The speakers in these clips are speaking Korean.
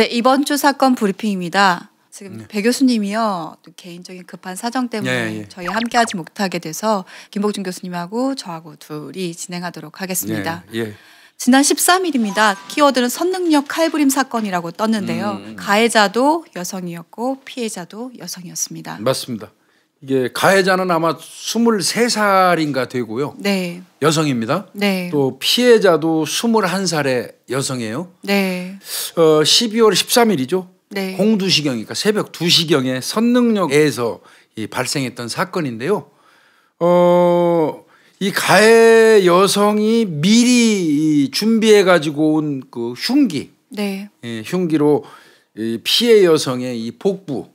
네, 이번 주 사건 브리핑입니다. 지금 네. 배 교수님이요 개인적인 급한 사정 때문에 예, 예. 저희 함께하지 못하게 돼서 김복준 교수님하고 저하고 둘이 진행하도록 하겠습니다. 예, 예. 지난 13일입니다. 키워드는 선능력 칼부림 사건이라고 떴는데요. 음. 음. 가해자도 여성이었고 피해자도 여성이었습니다. 맞습니다. 이게 가해자는 아마 23살인가 되고요. 네. 여성입니다. 네. 또 피해자도 21살의 여성이에요. 네. 어, 12월 13일이죠. 네. 공두시경이니까 그러니까 새벽 2시경에 선릉역에서 이 발생했던 사건인데요. 어, 이 가해 여성이 미리 준비해 가지고 온 그 흉기. 네. 예, 흉기로 이 피해 여성의 이 복부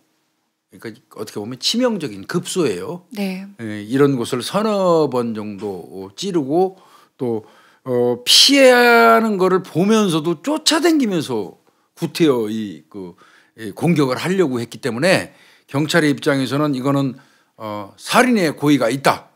그러니까 어떻게 보면 치명적인 급소예요. 네. 에, 예, 이런 곳을 서너 번 정도 찌르고 또 어, 피해하는 거를 보면서도 쫓아다니면서 구태여 이그 공격을 하려고 했기 때문에 경찰의 입장에서는 이거는 어, 살인의 고의가 있다.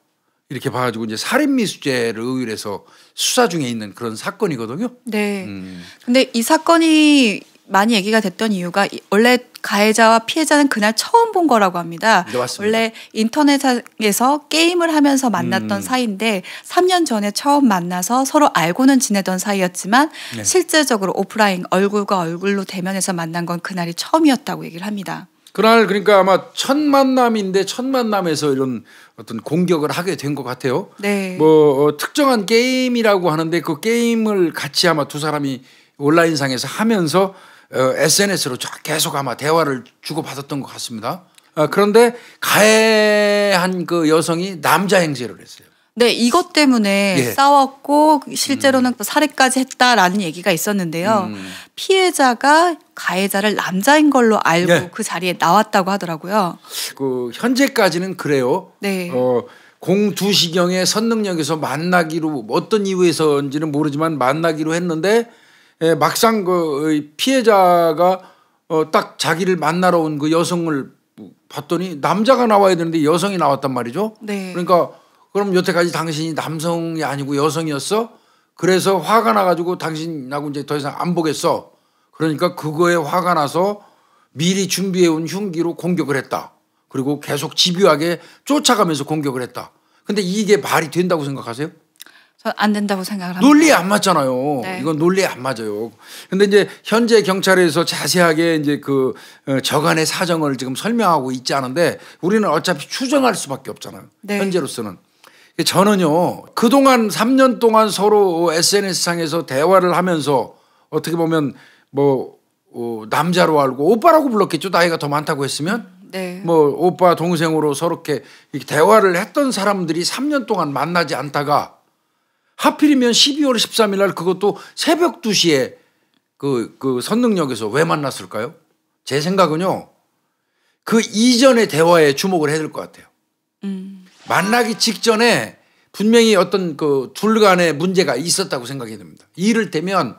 이렇게 봐가지고 이제 살인미수죄를 의뢰해서 수사 중에 있는 그런 사건이거든요. 네. 음. 근데 이 사건이 많이 얘기가 됐던 이유가 원래 가해자와 피해자는 그날 처음 본 거라고 합니다. 네, 원래 인터넷에서 게임을 하면서 만났던 음. 사이인데 3년 전에 처음 만나서 서로 알고는 지내던 사이였지만 네. 실제적으로 오프라인 얼굴과 얼굴로 대면해서 만난 건 그날이 처음이었다고 얘기를 합니다. 그날 그러니까 아마 첫 만남인데 첫 만남에서 이런 어떤 공격을 하게 된 것 같아요. 네. 뭐 어, 특정한 게임이라고 하는데 그 게임을 같이 아마 두 사람이 온라인상에서 하면서 어, SNS로 계속 아마 대화를 주고받았던 것 같습니다. 어, 그런데 가해한 그 여성이 남자 행세를 했어요. 네, 이것 때문에 예. 싸웠고 실제로는 음. 살해까지 했다라는 얘기가 있었는데요. 음. 피해자가 가해자를 남자인 걸로 알고 예. 그 자리에 나왔다고 하더라고요. 그 현재까지는 그래요. 네. 어, 공두시경의 선릉역에서 만나기로 어떤 이유에서인지는 모르지만 만나기로 했는데 예, 막상 그 피해자가 어 딱 자기를 만나러 온 그 여성을 봤더니 남자가 나와야 되는데 여성이 나왔단 말이죠. 네. 그러니까 그럼 여태까지 당신이 남성이 아니고 여성이었어? 그래서 화가 나가지고 당신하고 이제 더 이상 안 보겠어. 그러니까 그거에 화가 나서 미리 준비해온 흉기로 공격을 했다. 그리고 계속 집요하게 쫓아가면서 공격을 했다. 근데 이게 말이 된다고 생각하세요? 안 된다고 생각을 합니다. 논리에 안 맞잖아요. 네. 이건 논리에 안 맞아요. 근데 이제 현재 경찰에서 자세하게 이제 그 어, 저간의 사정을 지금 설명하고 있지 않은데 우리는 어차피 추정할 수밖에 없잖아요. 네. 현재로서는. 저는요 그동안 3년 동안 서로 SNS상에서 대화를 하면서 어떻게 보면 뭐 어, 남자로 알고 오빠라고 불렀겠죠 나이가 더 많다고 했으면 네. 뭐 오빠 동생으로 서로 이렇게 대화를 했던 사람들이 3년 동안 만나지 않다가 하필이면 12월 13일 날 그것도 새벽 2시에 그, 그 선릉역에서 왜 만났을까요? 제 생각은요, 그 이전의 대화에 주목을 해야 될 것 같아요. 음. 만나기 직전에 분명히 어떤 그 둘 간의 문제가 있었다고 생각이 됩니다. 이를테면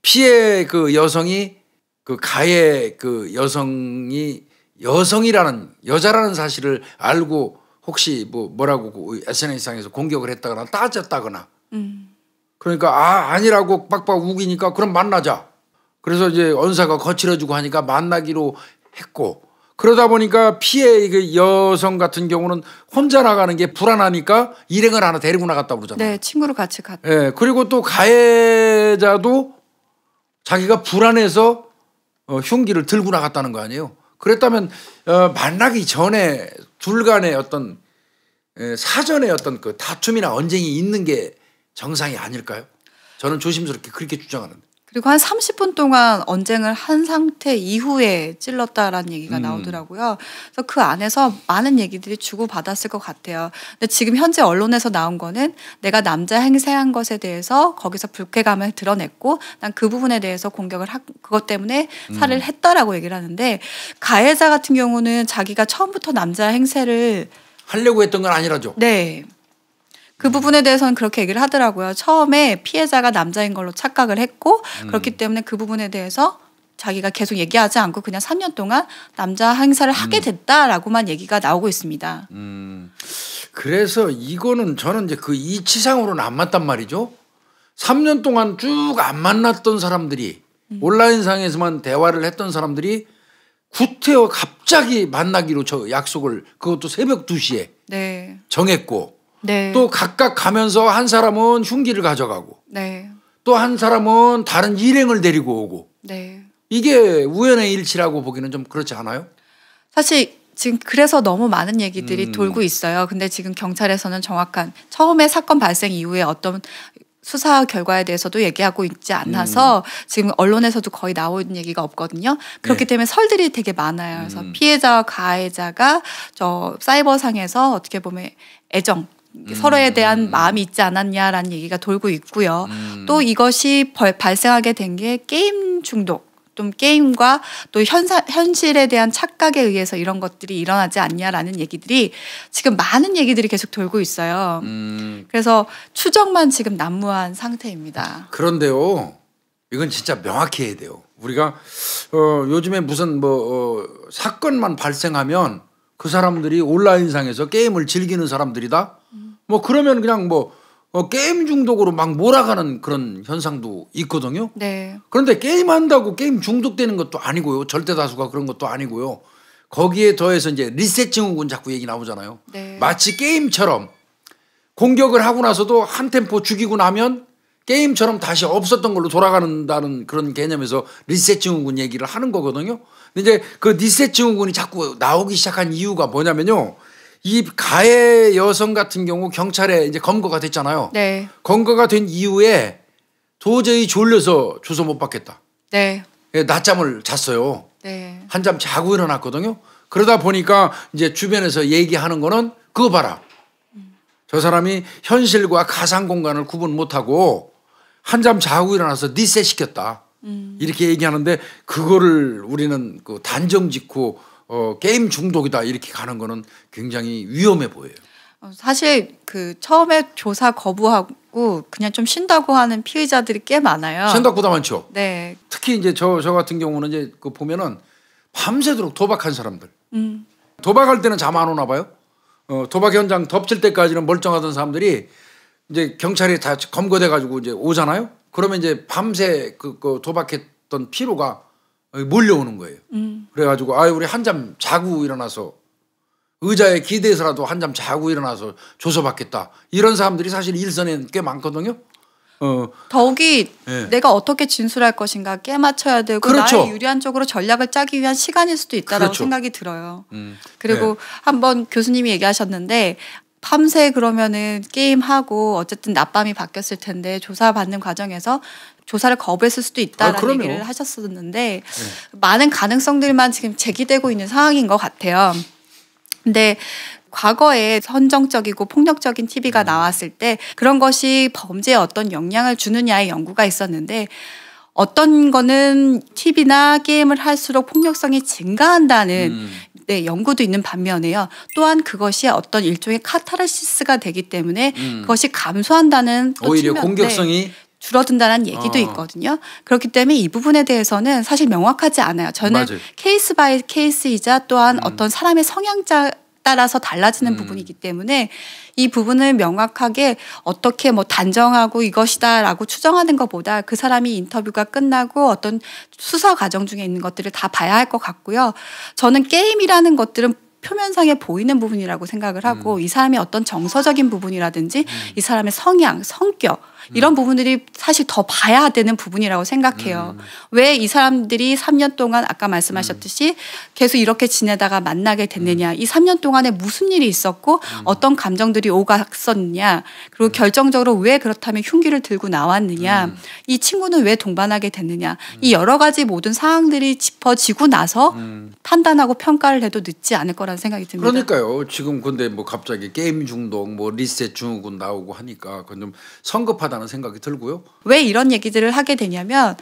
피해 그 여성이 그 가해 그 여성이 여성이라는 여자라는 사실을 알고 혹시 뭐 뭐라고 SNS상에서 그 공격을 했다거나 따졌다거나 그러니까 아 아니라고 빡빡 우기니까 그럼 만나자. 그래서 이제 언사가 거칠어지고 하니까 만나기로 했고 그러다 보니까 피해 그 여성 같은 경우는 혼자 나가는 게 불안하니까 일행을 하나 데리고 나갔다 그러잖아요. 네, 친구를 같이 갔. 예, 네, 그리고 또 가해자도 자기가 불안해서 어, 흉기를 들고 나갔다는 거 아니에요. 그랬다면 어, 만나기 전에 둘 간의 어떤 에, 예, 사전에 어떤 그 다툼이나 언쟁이 있는 게 정상이 아닐까요? 저는 조심스럽게 그렇게 주장하는데. 그리고 한 30분 동안 언쟁을 한 상태 이후에 찔렀다라는 얘기가 음. 나오더라고요. 그래서 그 안에서 많은 얘기들이 주고받았을 것 같아요. 근데 지금 현재 언론에서 나온 거는 내가 남자 행세한 것에 대해서 거기서 불쾌감을 드러냈고 난 그 부분에 대해서 공격을 하, 그것 때문에 음. 살해를 했다라고 얘기를 하는데 가해자 같은 경우는 자기가 처음부터 남자 행세를 하려고 했던 건 아니라죠. 네. 그 부분에 대해서는 그렇게 얘기를 하더라고요. 처음에 피해자가 남자인 걸로 착각을 했고 음. 그렇기 때문에 그 부분에 대해서 자기가 계속 얘기하지 않고 그냥 3년 동안 남자 행사를 하게 음. 됐다라고만 얘기가 나오고 있습니다. 음. 그래서 이거는 저는 이제 그 이치상으로는 안 맞단 말이죠. 3년 동안 쭉 안 만났던 사람들이 음. 온라인상에서만 대화를 했던 사람들이 구태여 갑자기 만나기로 저 약속을 그것도 새벽 2시에 네. 정했고 네. 또 각각 가면서 한 사람은 흉기를 가져가고 네. 또 한 사람은 다른 일행을 데리고 오고 네. 이게 우연의 일치라고 보기는 좀 그렇지 않아요? 사실 지금 그래서 너무 많은 얘기들이 음. 돌고 있어요. 근데 지금 경찰에서는 정확한 처음에 사건 발생 이후에 어떤 수사 결과에 대해서도 얘기하고 있지 않아서 음. 지금 언론에서도 거의 나온 얘기가 없거든요. 그렇기 네. 때문에 설들이 되게 많아요. 그래서 음. 피해자와 가해자가 저 사이버상에서 어떻게 보면 애정 서로에 대한 음. 마음이 있지 않았냐라는 얘기가 돌고 있고요. 음. 또 이것이 벌, 발생하게 된 게 게임 중독. 좀 게임과 또 현사, 현실에 대한 착각에 의해서 이런 것들이 일어나지 않냐라는 얘기들이 지금 많은 얘기들이 계속 돌고 있어요. 음. 그래서 추정만 지금 난무한 상태입니다. 그런데요, 이건 진짜 명확히 해야 돼요. 우리가 어, 요즘에 무슨 뭐 어, 사건만 발생하면 그 사람들이 온라인상에서 게임을 즐기는 사람들이다. 뭐 그러면 그냥 뭐 어, 게임 중독으로 막 몰아가는 그런 현상도 있거든요. 네. 그런데 게임 한다고 게임 중독되는 것도 아니고요. 절대 다수가 그런 것도 아니고요. 거기에 더해서 이제 리셋 증후군 자꾸 얘기 나오잖아요. 네. 마치 게임처럼 공격을 하고 나서도 한 템포 죽이고 나면 게임처럼 다시 없었던 걸로 돌아가는다는 그런 개념에서 리셋 증후군 얘기를 하는 거거든요. 근데 그 리셋 증후군이 자꾸 나오기 시작한 이유가 뭐냐면요. 이 가해 여성 같은 경우 경찰에 이제 검거가 됐잖아요. 네. 검거가 된 이후에 도저히 졸려서 조소 못 받겠다. 네. 예, 낮잠을 잤어요. 네. 한 잠 자고 일어났거든요. 그러다 보니까 이제 주변에서 얘기하는 거는 그거 봐라. 저 사람이 현실과 가상 공간을 구분 못하고 한잠 자고 일어나서 니셋 시켰다. 음. 이렇게 얘기하는데 그거를 우리는 그 단정 짓고 어, 게임 중독이다 이렇게 가는 거는 굉장히 위험해 보여요. 어, 사실 그 처음에 조사 거부하고 그냥 좀 쉰다고 하는 피의자들이 꽤 많아요. 생각보다 많죠. 네. 특히 이제 저 저 같은 경우는 이제 그 보면은 밤새도록 도박한 사람들. 음. 도박할 때는 잠 안 오나 봐요. 어, 도박 현장 덮칠 때까지는 멀쩡하던 사람들이 이제 경찰이 다 검거돼 가지고 이제 오잖아요. 그러면 이제 밤새 그, 그 도박했던 피로가 몰려오는 거예요. 음. 그래가지고 아유 우리 한 잠 자고 일어나서 의자에 기대서라도 한 잠 자고 일어나서 조서받겠다 이런 사람들이 사실 일선에 는꽤 많거든요. 어. 더욱이 네. 내가 어떻게 진술할 것인가 깨 맞춰야 되고 그렇죠. 나의 유리한 쪽으로 전략을 짜기 위한 시간일 수도 있다라고 그렇죠. 생각이 들어요. 음. 그리고 네. 한번 교수님이 얘기하셨는데 밤새 그러면은 게임하고 어쨌든 낮밤이 바뀌었을 텐데 조사받는 과정에서 조사를 거부했을 수도 아, 있다라는 아, 얘기를 하셨었는데 네. 많은 가능성들만 지금 제기되고 있는 상황인 것 같아요. 근데 과거에 선정적이고 폭력적인 TV가 음. 나왔을 때 그런 것이 범죄에 어떤 영향을 주느냐의 연구가 있었는데 어떤 거는 TV나 게임을 할수록 폭력성이 증가한다는 음. 네, 연구도 있는 반면에요. 또한 그것이 어떤 일종의 카타르시스가 되기 때문에 음. 그것이 감소한다는 오히려 측면, 네, 공격성이 네, 줄어든다는 얘기도 어. 있거든요. 그렇기 때문에 이 부분에 대해서는 사실 명확하지 않아요. 저는 맞아요. 케이스 바이 케이스이자 또한 음. 어떤 사람의 성향자 따라서 달라지는 음. 부분이기 때문에 이 부분을 명확하게 어떻게 뭐 단정하고 이것이다라고 추정하는 것보다 그 사람이 인터뷰가 끝나고 어떤 수사 과정 중에 있는 것들을 다 봐야 할 것 같고요. 저는 게임이라는 것들은 표면상에 보이는 부분이라고 생각을 하고 음. 이 사람의 어떤 정서적인 부분이라든지 음. 이 사람의 성향, 성격 음. 이런 부분들이 사실 더 봐야 되는 부분이라고 생각해요. 음. 왜이 사람들이 3년 동안 아까 말씀하셨듯이 음. 계속 이렇게 지내다가 만나게 됐느냐, 음. 이 3년 동안에 무슨 일이 있었고 음. 어떤 감정들이 오갔었냐, 느 그리고 음. 결정적으로 왜 그렇다면 흉기를 들고 나왔느냐, 이 친구는 왜 동반하게 됐느냐, 이 여러 가지 모든 상황들이 짚어지고 나서 판단하고 평가를 해도 늦지 않을 거라는 생각이 듭니다. 그러니까요. 지금 근데 뭐 갑자기 게임 중독, 뭐 리셋 증후군 나오고 하니까 그 좀 성급하다. 이상하다는 생각이 들고요. 왜 이런 얘기들을 하게 되냐면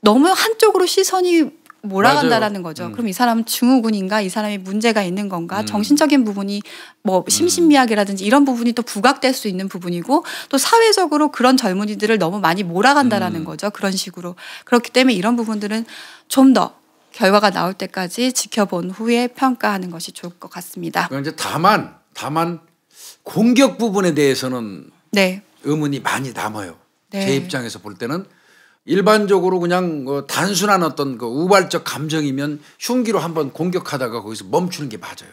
너무 한쪽으로 시선이 몰아간다라는 거죠. 음. 그럼 이 사람은 증후군인가, 이 사람이 문제가 있는 건가, 음. 정신적인 부분이 뭐 음. 심신미약이라든지 이런 부분이 또 부각될 수 있는 부분이고 또 사회적으로 그런 젊은이들을 너무 많이 몰아간다라는 음. 거죠. 그런 식으로 그렇기 때문에 이런 부분들은 좀 더 결과가 나올 때까지 지켜본 후에 평가하는 것이 좋을 것 같습니다. 그러니까 이제 다만 다만 공격 부분에 대해서는 네. 의문이 많이 남아요. 네. 제 입장에서 볼 때는 일반적으로 그냥 어, 단순한 어떤 그 우발적 감정이면 흉기로 한번 공격하다가 거기서 멈추는 게 맞아요.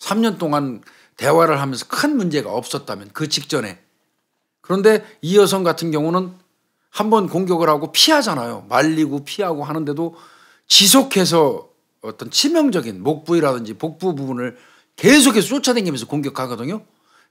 3년 동안 대화를 하면서 큰 문제가 없었다면 그 직전에 그런데 이 여성 같은 경우는 한번 공격을 하고 피하잖아요. 말리고 피하고 하는데도 지속해서 어떤 치명적인 목부위라든지 복부 부분을 계속해서 쫓아다니면서 공격하거든요.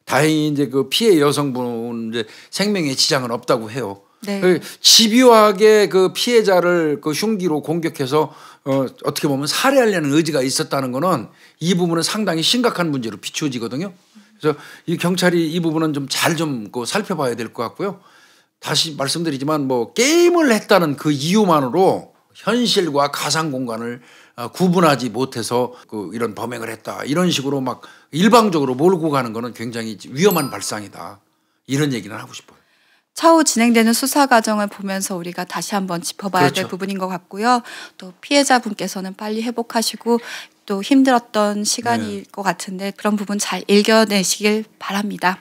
다행히 이제 그 피해 여성분 이제 생명에 지장은 없다고 해요. 네. 그 집요하게 그 피해자를 그 흉기로 공격해서 어, 어떻게 보면 살해하려는 의지가 있었다는 거는 이 부분은 상당히 심각한 문제로 비추어지거든요. 그래서 이 경찰이 이 부분은 좀 잘 좀 그 살펴봐야 될 것 같고요. 다시 말씀드리지만 뭐 게임을 했다는 그 이유만으로 현실과 가상 공간을 어, 구분하지 못해서 그 이런 범행을 했다. 이런 식으로 막 일방적으로 몰고 가는 것은 굉장히 위험한 발상이다. 이런 얘기는 하고 싶어요. 차후 진행되는 수사 과정을 보면서 우리가 다시 한번 짚어봐야 그렇죠. 될 부분인 것 같고요. 또 피해자분께서는 빨리 회복하시고 또 힘들었던 시간일 네. 것 같은데 그런 부분 잘 읽어내시길 바랍니다.